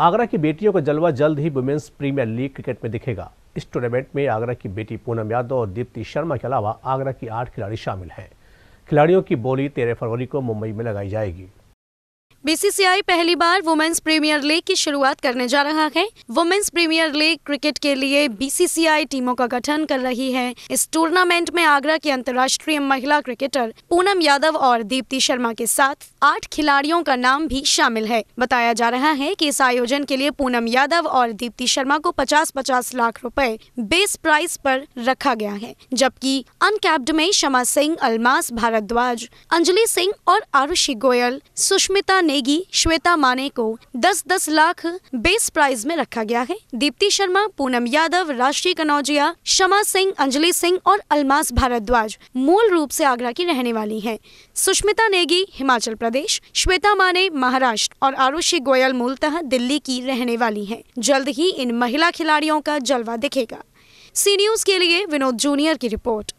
आगरा की बेटियों का जलवा जल्द ही वुमेन्स प्रीमियर लीग क्रिकेट में दिखेगा इस टूर्नामेंट में आगरा की बेटी पूनम यादव और दीप्ति शर्मा के अलावा आगरा की आठ खिलाड़ी शामिल हैं खिलाड़ियों की बोली तेरह फरवरी को मुंबई में लगाई जाएगी बीसीसीआई पहली बार वुमेन्स प्रीमियर लीग की शुरुआत करने जा रहा है वुमेन्स प्रीमियर लीग क्रिकेट के लिए बीसीसीआई टीमों का गठन कर रही है इस टूर्नामेंट में आगरा की अंतर्राष्ट्रीय महिला क्रिकेटर पूनम यादव और दीप्ति शर्मा के साथ आठ खिलाड़ियों का नाम भी शामिल है बताया जा रहा है की इस आयोजन के लिए पूनम यादव और दीप्ति शर्मा को पचास पचास लाख रूपए बेस प्राइस आरोप रखा गया है जबकि अनकैप्ड में शमा सिंह अलमास भारद्वाज अंजलि सिंह और आरुषि गोयल सुष्मिता नेगी श्वेता माने को 10-10 लाख बेस प्राइज में रखा गया है दीप्ति शर्मा पूनम यादव राष्ट्रीय कनौजिया शमा सिंह अंजलि सिंह और अलमास भारद्वाज मूल रूप से आगरा की रहने वाली हैं। सुष्मिता नेगी हिमाचल प्रदेश श्वेता माने महाराष्ट्र और आरुषि गोयल मूलतः दिल्ली की रहने वाली है जल्द ही इन महिला खिलाड़ियों का जलवा दिखेगा सी न्यूज के लिए विनोद जूनियर की रिपोर्ट